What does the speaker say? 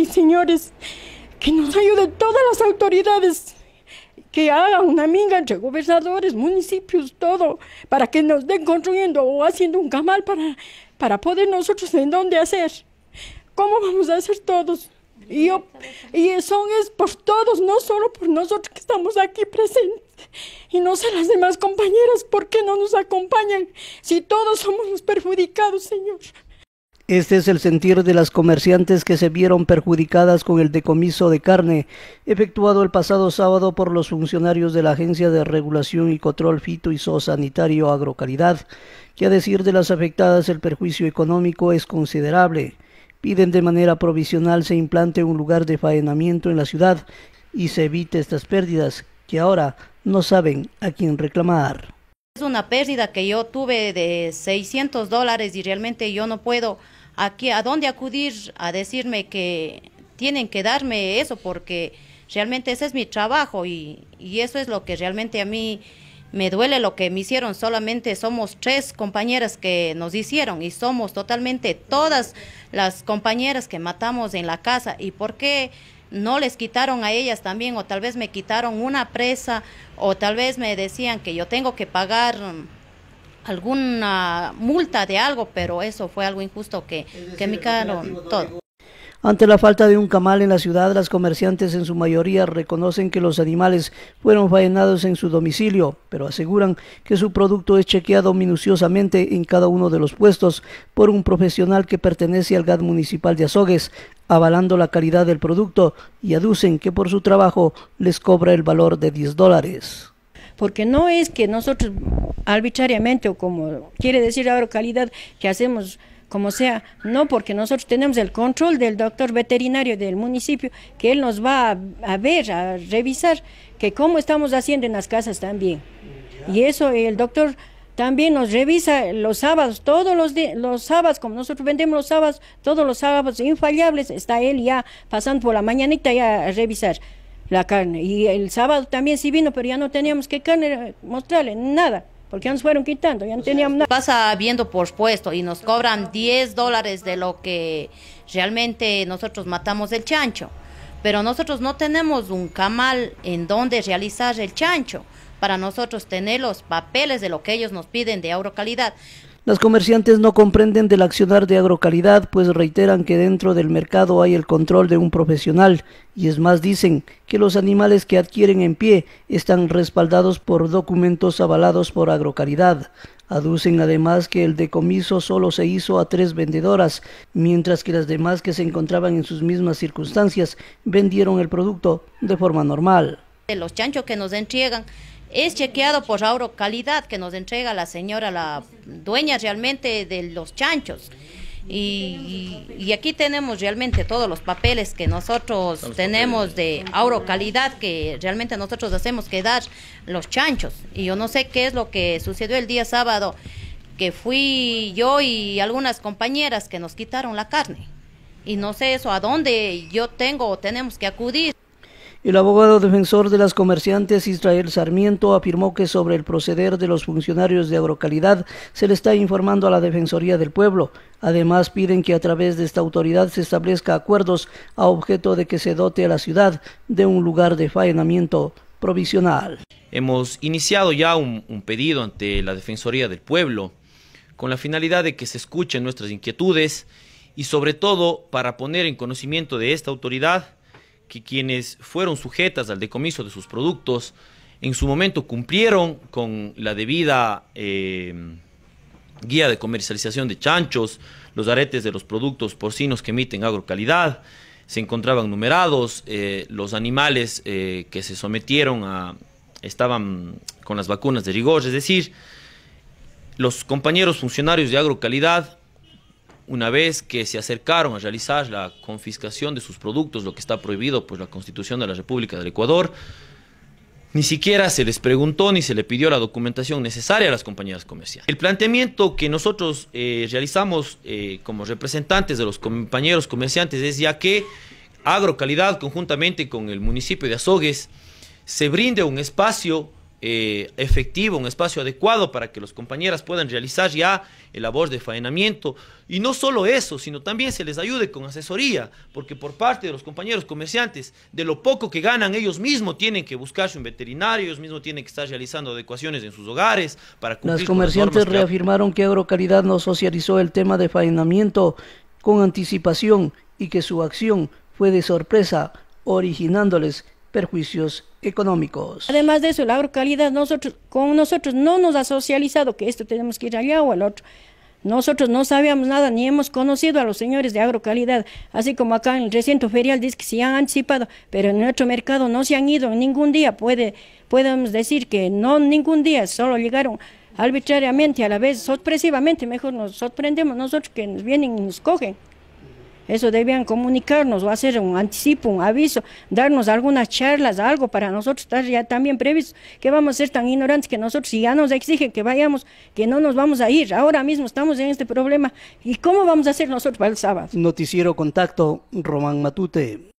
y señores, que nos ayuden todas las autoridades, que hagan una minga entre gobernadores, municipios, todo, para que nos den construyendo o haciendo un camal para, para poder nosotros en dónde hacer. ¿Cómo vamos a hacer todos? Y, yo, y son es por todos, no solo por nosotros que estamos aquí presentes. Y no sé las demás compañeras por qué no nos acompañan si todos somos los perjudicados, Señor. Este es el sentir de las comerciantes que se vieron perjudicadas con el decomiso de carne efectuado el pasado sábado por los funcionarios de la Agencia de Regulación y Control Fito y Zoosanitario Agrocaridad, que a decir de las afectadas el perjuicio económico es considerable. Piden de manera provisional se implante un lugar de faenamiento en la ciudad y se evite estas pérdidas, que ahora no saben a quién reclamar. Es una pérdida que yo tuve de 600 dólares y realmente yo no puedo aquí a dónde acudir a decirme que tienen que darme eso porque realmente ese es mi trabajo y, y eso es lo que realmente a mí me duele lo que me hicieron. Solamente somos tres compañeras que nos hicieron y somos totalmente todas las compañeras que matamos en la casa. ¿Y por qué? no les quitaron a ellas también o tal vez me quitaron una presa o tal vez me decían que yo tengo que pagar alguna multa de algo, pero eso fue algo injusto que, me quedaron todo. Ante la falta de un camal en la ciudad, las comerciantes en su mayoría reconocen que los animales fueron faenados en su domicilio, pero aseguran que su producto es chequeado minuciosamente en cada uno de los puestos por un profesional que pertenece al GAD municipal de Azogues, avalando la calidad del producto y aducen que por su trabajo les cobra el valor de 10 dólares porque no es que nosotros arbitrariamente o como quiere decir ahora calidad que hacemos como sea, no porque nosotros tenemos el control del doctor veterinario del municipio, que él nos va a, ver, a revisar que cómo estamos haciendo en las casas también. Y eso el doctor también nos revisa los sábados, todos los, los sábados, como nosotros vendemos los sábados, todos los sábados infallables, está él ya pasando por la mañanita ya a revisar la carne. Y el sábado también sí vino, pero ya no teníamos que carne mostrarle, nada porque ya nos fueron quitando, ya no teníamos nada. Pasa viendo por puesto y nos cobran 10 dólares de lo que realmente nosotros matamos el chancho, pero nosotros no tenemos un camal en donde realizar el chancho para nosotros tener los papeles de lo que ellos nos piden de calidad las comerciantes no comprenden del accionar de agrocalidad, pues reiteran que dentro del mercado hay el control de un profesional, y es más dicen que los animales que adquieren en pie están respaldados por documentos avalados por agrocalidad. Aducen además que el decomiso solo se hizo a tres vendedoras, mientras que las demás que se encontraban en sus mismas circunstancias vendieron el producto de forma normal. De los chanchos que nos entregan es chequeado por Auro Calidad que nos entrega la señora, la dueña realmente de los chanchos. Y, aquí tenemos realmente todos los papeles que nosotros tenemos de auro calidad que realmente nosotros hacemos quedar los chanchos. Y yo no sé qué es lo que sucedió el día sábado, que fui yo y algunas compañeras que nos quitaron la carne. Y no sé eso a dónde yo tengo o tenemos que acudir. El abogado defensor de las comerciantes Israel Sarmiento afirmó que sobre el proceder de los funcionarios de agrocalidad se le está informando a la Defensoría del Pueblo. Además, piden que a través de esta autoridad se establezca acuerdos a objeto de que se dote a la ciudad de un lugar de faenamiento provisional. Hemos iniciado ya un, un pedido ante la Defensoría del Pueblo con la finalidad de que se escuchen nuestras inquietudes y sobre todo para poner en conocimiento de esta autoridad que quienes fueron sujetas al decomiso de sus productos en su momento cumplieron con la debida eh, guía de comercialización de chanchos, los aretes de los productos porcinos que emiten agrocalidad, se encontraban numerados, eh, los animales eh, que se sometieron a, estaban con las vacunas de rigor, es decir, los compañeros funcionarios de agrocalidad una vez que se acercaron a realizar la confiscación de sus productos, lo que está prohibido por pues, la Constitución de la República del Ecuador, ni siquiera se les preguntó ni se le pidió la documentación necesaria a las compañías comerciales. El planteamiento que nosotros eh, realizamos eh, como representantes de los compañeros comerciantes es ya que Agrocalidad, conjuntamente con el municipio de Azogues, se brinde un espacio eh, efectivo, un espacio adecuado para que los compañeras puedan realizar ya el labor de faenamiento. Y no solo eso, sino también se les ayude con asesoría, porque por parte de los compañeros comerciantes, de lo poco que ganan, ellos mismos tienen que buscarse un veterinario, ellos mismos tienen que estar realizando adecuaciones en sus hogares para cumplir Los comerciantes reafirmaron que Agrocaridad no socializó el tema de faenamiento con anticipación y que su acción fue de sorpresa, originándoles perjuicios económicos. Además de eso, la agrocalidad nosotros, con nosotros no nos ha socializado que esto tenemos que ir allá o al otro. Nosotros no sabíamos nada ni hemos conocido a los señores de agrocalidad, así como acá en el recinto ferial dice que se han anticipado, pero en nuestro mercado no se han ido ningún día, puede, podemos decir que no ningún día, solo llegaron arbitrariamente, a la vez sorpresivamente, mejor nos sorprendemos nosotros que nos vienen y nos cogen. Eso debían comunicarnos o hacer un anticipo, un aviso, darnos algunas charlas, algo para nosotros estar ya también previsto. que vamos a ser tan ignorantes que nosotros, si ya nos exigen que vayamos, que no nos vamos a ir? Ahora mismo estamos en este problema. ¿Y cómo vamos a hacer nosotros para el sábado? Noticiero Contacto, Román Matute.